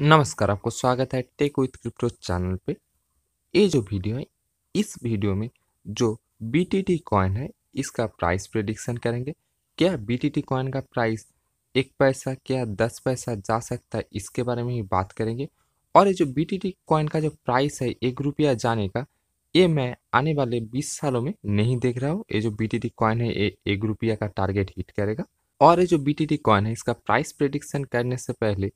नमस्कार आपको स्वागत है टेक विथ क्रिप्टो चैनल पे ये जो वीडियो है इस वीडियो में जो बी टी टी कॉइन है इसका प्राइस प्रेडिक्शन करेंगे क्या बी टी टी कॉइन का प्राइस एक पैसा क्या दस पैसा जा सकता है इसके बारे में ही बात करेंगे और ये जो बी टी टी कॉइन का जो प्राइस है एक रुपया जाने का ये मैं आने वाले बीस सालों में नहीं देख रहा हूँ ये जो बी टी टी कॉइन है ये एक रुपया का टारगेट हिट करेगा और ये जो बी टी टी कॉइन है इसका प्राइस प्रेडिक्शन करने से पहले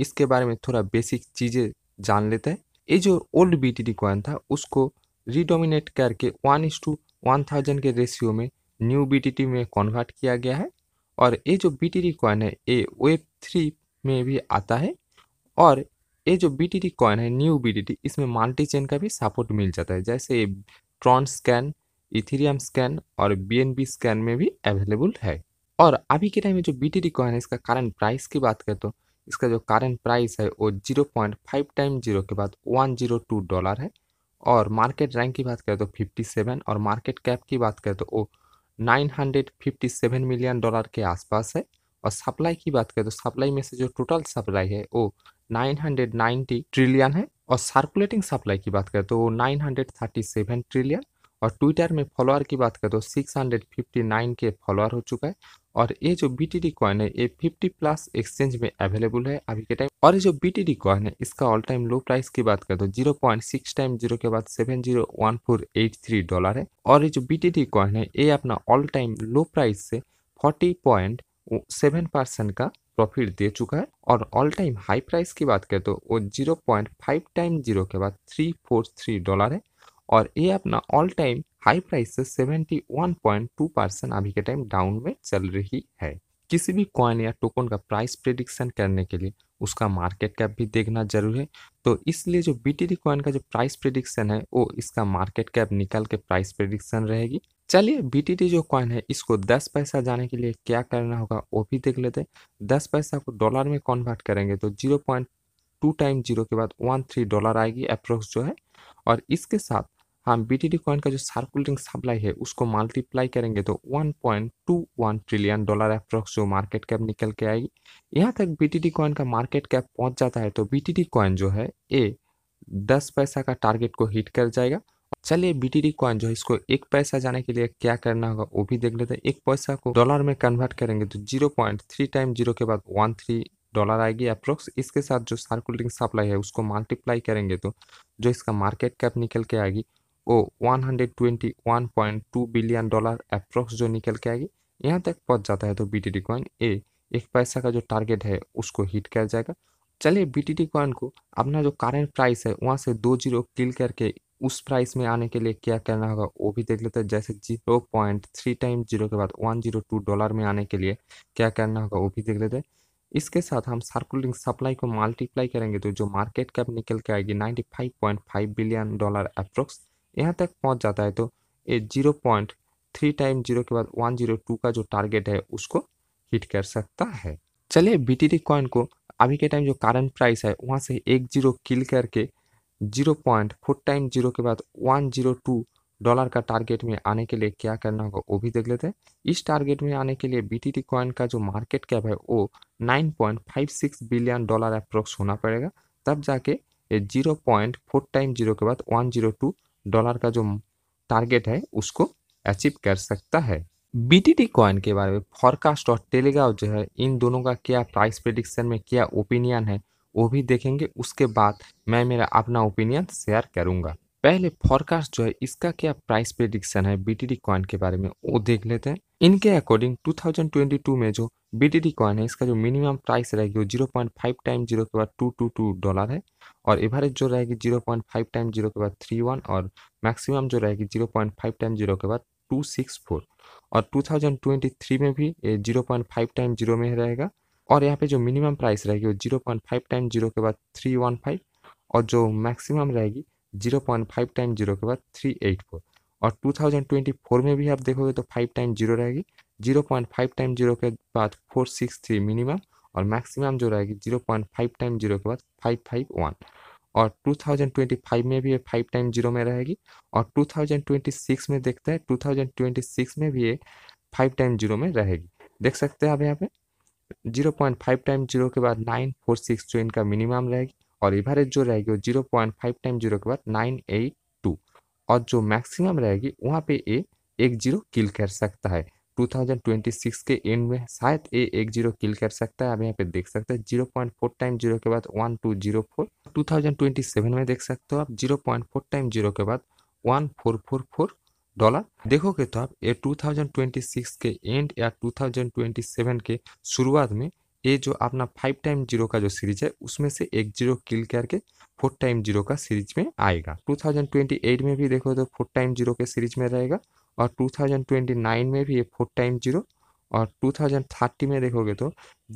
इसके बारे में थोड़ा बेसिक चीज़ें जान लेते हैं ये जो ओल्ड बी टी कॉइन था उसको रिडोमिनेट करके one is to one thousand के रेशियो में न्यू बी टी टी में कन्वर्ट किया गया है और ये जो बी टी कॉइन है ये वेब थ्री में भी आता है और ये जो बी टी कॉइन है न्यू बी टी टी इसमें माल्टी चेन का भी सपोर्ट मिल जाता है जैसे ट्रॉन स्कैन इथेरियम स्कैन और बी एन बी स्कैन में भी अवेलेबल है और अभी के टाइम में जो बी टी कॉइन है इसका करंट प्राइस की बात करें तो इसका जो करेंट प्राइस है वो zero point five time zero के बाद वन जीरो टू डॉलर है और मार्केट रैंक की बात करें तो फिफ्टी सेवन और मार्केट कैप की बात करें तो वो nine hundred fifty seven million dollar के आसपास है और सप्लाई की बात करें तो सप्लाई में से जो टोटल सप्लाई है वो नाइन हंड्रेड नाइन्टी ट्रिलियन है और सर्कुलेटिंग सप्लाई की बात करें तो वो nine hundred thirty seven trillion और ट्विटर में फॉलोअर की बात करें तो सिक्स हंड्रेड फिफ्टी नाइन के फॉलोअर हो चुका है और ये जो बी टी कॉइन है ये 50 प्लस एक्सचेंज में अवेलेबल है अभी के टाइम और ये जो बी टी कॉइन है इसका ऑल टाइम लो प्राइस की बात करें तो zero point six time zero के बाद सेवन जीरो डॉलर है और ये जो बी टी कॉइन है ये अपना ऑल टाइम लो प्राइस से फोर्टी पॉइंट सेवन परसेंट का प्रॉफिट दे चुका है और ऑल टाइम हाई प्राइस की बात करें तो वो zero point five time zero के बाद थ्री फोर थ्री डॉलर है और ये अपना ऑल टाइम हाई प्राइस से 71.2 परसेंट अभी के टाइम डाउन में चल रही है किसी भी कॉइन या टोकन का प्राइस प्रिडिक्शन करने के लिए उसका मार्केट कैप भी देखना जरूरी है तो इसलिए जो बी टी कॉइन का जो प्राइस प्रिडिक्शन है वो इसका मार्केट कैप निकल के प्राइस प्रिडिक्शन रहेगी चलिए बी जो कॉइन है इसको दस पैसा जाने के लिए क्या करना होगा वो भी देख लेते हैं दस पैसा को डॉलर में कन्वर्ट करेंगे तो zero point two time zero के बाद वन थ्री डॉलर आएगी अप्रोक्स जो है और इसके साथ हम बी कॉइन का जो सर्कुलेटिंग सप्लाई है उसको मल्टीप्लाई करेंगे तो 1.21 ट्रिलियन डॉलर अप्रोक्स जो मार्केट कैप निकल के आएगी यहाँ तक बी कॉइन का मार्केट कैप पहुँच जाता है तो बी कॉइन जो है ए 10 पैसा का टारगेट को हिट कर जाएगा चलिए बी कॉइन जो है इसको एक पैसा जाने के लिए क्या करना होगा वो भी देख लेते हैं एक पैसा को डॉलर में कन्वर्ट करेंगे तो zero point three time zero के बाद वन थ्री डॉलर आएगी अप्रोक्स इसके साथ जो सर्कुलेटिंग सप्लाई है उसको मल्टीप्लाई करेंगे तो जो इसका मार्केट कैप निकल के आएगी वो 121.2 बिलियन डॉलर अप्रोक्स जो निकल के आएगी यहाँ तक पहुँच जाता है तो बी टी कॉइन ए एक पैसा का जो टारगेट है उसको हिट किया जाएगा चलिए बी टी कॉइन को अपना जो करेंट प्राइस है वहाँ से दो जीरो किल करके उस प्राइस में आने के लिए क्या करना होगा वो भी देख लेते हैं जैसे zero point three time zero के बाद वन जीरो टू डॉलर में आने के लिए क्या करना होगा वो भी देख लेते हैं इसके साथ हम सर्कुलिंग सप्लाई को मल्टीप्लाई करेंगे तो जो मार्केट कैप निकल के आएगी ninety five point five billion dollar approx यहाँ तक पहुँच जाता है तो ये zero point three time zero के बाद वन जीरो टू का जो टारगेट है उसको हिट कर सकता है चलिए बी कॉइन को अभी के टाइम जो करंट प्राइस है वहाँ से एक जीरो किल करके zero point four time zero के बाद वन जीरो टू डॉलर का टारगेट में आने के लिए क्या करना होगा वो भी देख लेते हैं इस टारगेट में आने के लिए बी टी कॉइन का जो मार्केट कैप है वो nine point five six billion dollar approx होना पड़ेगा तब जाके ये फोर टाइम जीरो के बाद वन 102 डॉलर का जो टारगेट है उसको अचीव कर सकता है बी टी टी कॉइन के बारे में फॉरकास्ट और टेलीग्राफ जो है इन दोनों का क्या प्राइस प्रिडिक्शन में क्या ओपिनियन है वो भी देखेंगे उसके बाद मैं मेरा अपना ओपिनियन शेयर करूँगा पहले फॉरकास्ट जो है इसका क्या प्राइस प्रेडिक्शन है बीटीडी कॉइन के बारे में वो देख लेते हैं इनके अकॉर्डिंग 2022 में जो बीटीडी कॉइन है इसका जो मिनिमम प्राइस रहेगी वो जीरो टाइम जीरो के बाद टू डॉलर है और एवरेज जो रहेगी जीरो टाइम जीरो के बाद वन और मैक्सिमम जो रहेगी जीरो टाइम जीरो के बाद टू सिक्स फोर और टू थाउजेंड ट्वेंटी थ्री में भी ये zero point five time zero में रहेगा और यहाँ पे जो मिनिमम प्राइस रहेगी वो zero point five time zero के बाद थ्री वन फाइव और जो मैक्सिमम रहेगी zero point five time zero के बाद थ्री एट फोर और टू थाउजेंड ट्वेंटी फोर में भी आप देखोगे तो फाइव टाइम जीरो रहेगी zero point five time zero के बाद फोर सिक्स थ्री मिनिमम और मैक्सिमम जो रहेगी zero point five time zero के बाद फाइव फाइव वन और टू थाउजेंड ट्वेंटी फाइव में भी ये फाइव टाइम जीरो में रहेगी और टू थाउजेंड ट्वेंटी सिक्स में देखते हैं टू थाउजेंड ट्वेंटी सिक्स में भी ये फाइव टाइम जीरो में रहेगी देख सकते हैं आप यहाँ पे zero point five time zero के बाद नाइन फोर सिक्स जो इनका मिनिमम रहेगी और एवरेज जो रहेगी वो zero point five time zero के बाद नाइन एट टू और जो मैक्सिमम रहेगी वहाँ पे ए एक जीरो किल कर सकता है 2026 के एंड में शायद ए एक जीरो किल कर सकता है आप यहाँ पे देख सकते हैं zero point four time zero के बाद one two zero four two thousand twenty seven में देख सकते हो आप zero point four time zero के बाद one four four four dollar देखोगे तो आप ये 2026 के एंड या 2027 के शुरुआत में ये जो अपना फाइव टाइम जीरो का जो सीरीज है उसमें से एक जीरो किल करके फोर टाइम जीरो का सीरीज में आएगा 2028 में भी देखो तो फोर टाइम जीरो के सीरीज में रहेगा और 2029 में भी ये फोर टाइम जीरो और 2030 में देखोगे तो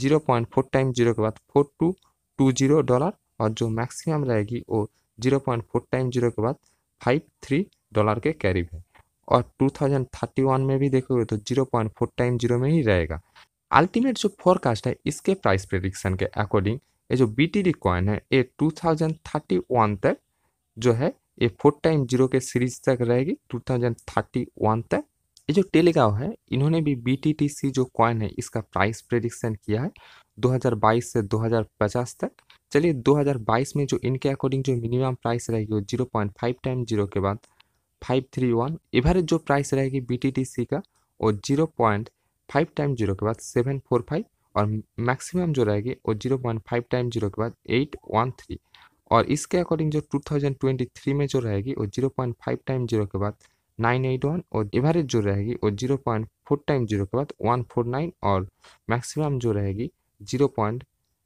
zero point four time zero के बाद four two two zero dollar और जो मैक्सिमम रहेगी वो zero point four time zero के बाद फाइव थ्री डॉलर के कैरिब है और 2031 में भी देखोगे तो zero point four time zero में ही रहेगा अल्टीमेट जो फोरकास्ट है इसके प्राइस प्रिडिक्शन के अकॉर्डिंग ये जो बी टी डी कॉइन है ये 2031 तक जो है ये फोर टाइम जीरो के सीरीज तक रहेगी 2031 तक ये जो टेलीगाव है इन्होंने भी बी टी टी सी जो कॉइन है इसका प्राइस प्रिडिक्शन किया है 2022 से 2050 तक चलिए 2022 में जो इनके अकॉर्डिंग जो मिनिमम प्राइस रहेगी वो फाइव टाइम जीरो के बाद फाइव वन एवरेज जो प्राइस रहेगी बी टी टी सी का वो zero point five time zero के बाद सेवन फोर फाइव और मैक्सिमम जो रहेगी वो zero point five time zero के बाद एट वन थ्री और इसके अकॉर्डिंग जो टू थाउजेंड ट्वेंटी थ्री में जो रहेगी वो zero point five time zero के बाद नाइन एट वन और एवरेज जो रहेगी वो zero point four time zero के बाद वन फोर नाइन और मैक्सिमम जो रहेगी zero point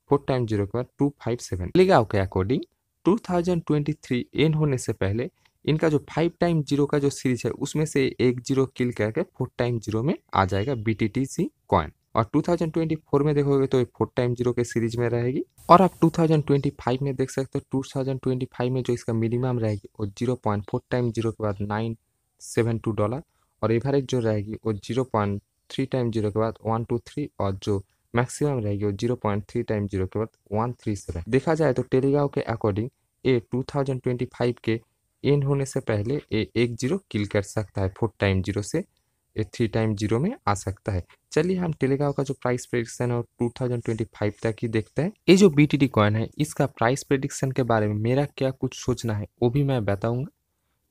four time zero के बाद टू फाइव सेवन लेगा के according two thousand twenty three end होने से पहले इनका जो फाइव टाइम जीरो का जो सीरीज है उसमें से एक जीरो किल करके फोर टाइम जीरो में आ जाएगा B T T C coin और 2024 में देखोगे तो ये फोर टाइम जीरो के सीरीज में रहेगी और आप 2025 में देख सकते हो 2025 में जो इसका मिनिमम रहेगी वो zero point four time zero के बाद नाइन सेवन टू डॉलर और एवरेज जो रहेगी वो zero point three time zero के बाद वन टू थ्री और जो मैक्सिमम रहेगी वो zero point three time zero के बाद वन थ्री सेवन देखा जाए तो टेलीगाव के अकॉर्डिंग ये 2025 के एन होने से पहले ए एक जीरो किल कर सकता है फोर टाइम जीरो से ये थ्री टाइम जीरो में आ सकता है चलिए हम टेलीगाव का जो प्राइस प्रेडिक्शन है टू थाउजेंड ट्वेंटी फाइव तक ही देखते हैं ये जो बी टी डी कॉइन है इसका प्राइस प्रेडिक्शन के बारे में मेरा क्या कुछ सोचना है वो भी मैं बताऊंगा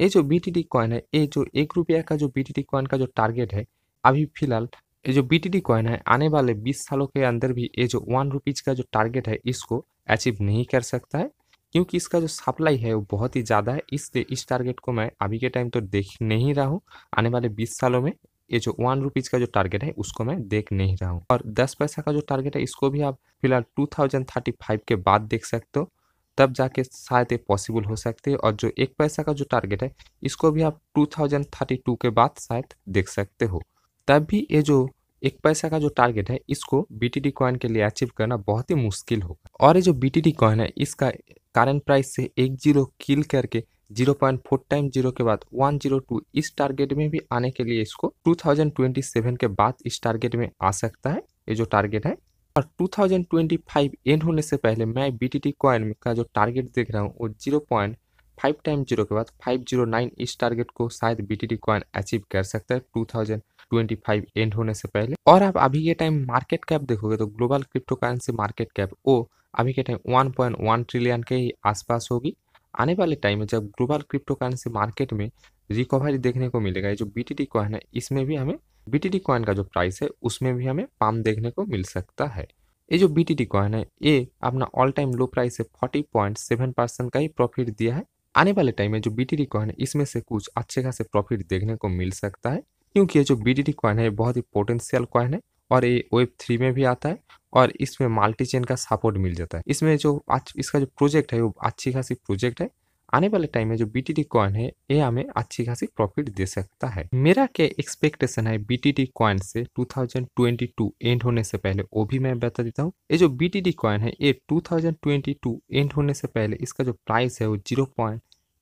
ये जो बी टी डी कॉइन है ये जो एक रुपया का जो बी टी डी कॉइन का जो टारगेट है अभी फिलहाल ये जो बी टी डी कॉइन है आने वाले बीस सालों के अंदर भी ये जो वन रुपीज़ का जो टारगेट है इसको अचीव नहीं कर सकता है क्योंकि इसका जो सप्लाई है वो बहुत ही ज़्यादा है इसलिए इस टारगेट को मैं अभी के टाइम तो देख नहीं रहा हूँ आने वाले बीस सालों में ये जो वन रुपीज़ का जो टारगेट है उसको मैं देख नहीं रहा हूँ और दस पैसा का जो टारगेट है इसको भी आप फिलहाल टू थाउजेंड थर्टी फाइव के बाद देख सकते हो तब जाके शायद ये पॉसिबल हो सकते है और जो एक पैसा का जो टारगेट है इसको भी आप टू थाउजेंड थर्टी टू के बाद शायद देख सकते हो तब भी ये जो एक पैसा का जो टारगेट है इसको बी टी कॉइन के लिए अचीव करना बहुत ही मुश्किल होगा और ये जो बी टी कॉइन है इसका करंट प्राइस से एक जीरो किल करके zero point four time zero के बाद वन जीरो टू इस टारगेट में भी आने के लिए इसको टू थाउजेंड ट्वेंटी सेवन के बाद इस टारगेट में आ सकता है ये जो टारगेट है और 2025 एंड होने से पहले मैं बी टी टी कॉइन का जो टारगेट देख रहा हूँ वो zero point five time zero के बाद फाइव जीरो नाइन इस टारगेट को शायद B T T coin achieve कर सकता है two thousand twenty five end होने से पहले और आप अभी ये टाइम मार्केट कैप देखोगे तो global cryptocurrency market cap वो अभी के टाइम वन ट्रिलियन के ही आसपास होगी आने वाले टाइम में जब ग्लोबल क्रिप्टो करेंसी मार्केट में रिकवरी देखने को मिलेगा ये जो बी टी कॉइन है इसमें भी हमें बी टी कॉइन का जो प्राइस है उसमें भी हमें पाम देखने को मिल सकता है ये जो बी टी कॉइन है ये अपना ऑल टाइम लो प्राइस है फोर्टी पॉइंट सेवन परसेंट का ही प्रॉफिट दिया है आने वाले टाइम में जो बी टी कॉइन है इसमें से कुछ अच्छे खासे प्रॉफिट देखने को मिल सकता है क्योंकि ये जो बी टी कॉइन है ये बहुत ही पोटेंशियल कॉइन है और ये वेब थ्री में भी आता है और इसमें मल्टी चेन का सपोर्ट मिल जाता है इसमें जो आज इसका जो प्रोजेक्ट है वो अच्छी खासी प्रोजेक्ट है आने वाले टाइम में जो बी टी कॉइन है ये हमें अच्छी खासी प्रॉफिट दे सकता है मेरा क्या एक्सपेक्टेशन है बी टी कॉइन से 2022 एंड होने से पहले वो भी मैं बता देता हूँ ये जो बी टी कॉइन है ये 2022 एंड होने से पहले इसका जो प्राइस है वो zero point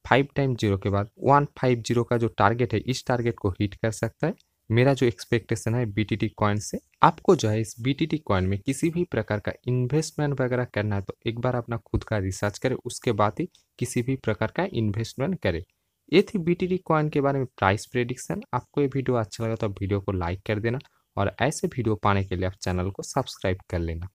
five time zero के बाद वन फाइव जीरो का जो टारगेट है इस टारगेट को हिट कर सकता है मेरा जो एक्सपेक्टेशन है बी टी कॉइन से आपको जो है इस बी टी कॉइन में किसी भी प्रकार का इन्वेस्टमेंट वगैरह करना है तो एक बार अपना खुद का रिसर्च करें उसके बाद ही किसी भी प्रकार का इन्वेस्टमेंट करें ये थी बी टी कॉइन के बारे में प्राइस प्रेडिक्शन आपको ये वीडियो अच्छा लगा तो वीडियो को लाइक कर देना और ऐसे वीडियो पाने के लिए आप चैनल को सब्सक्राइब कर लेना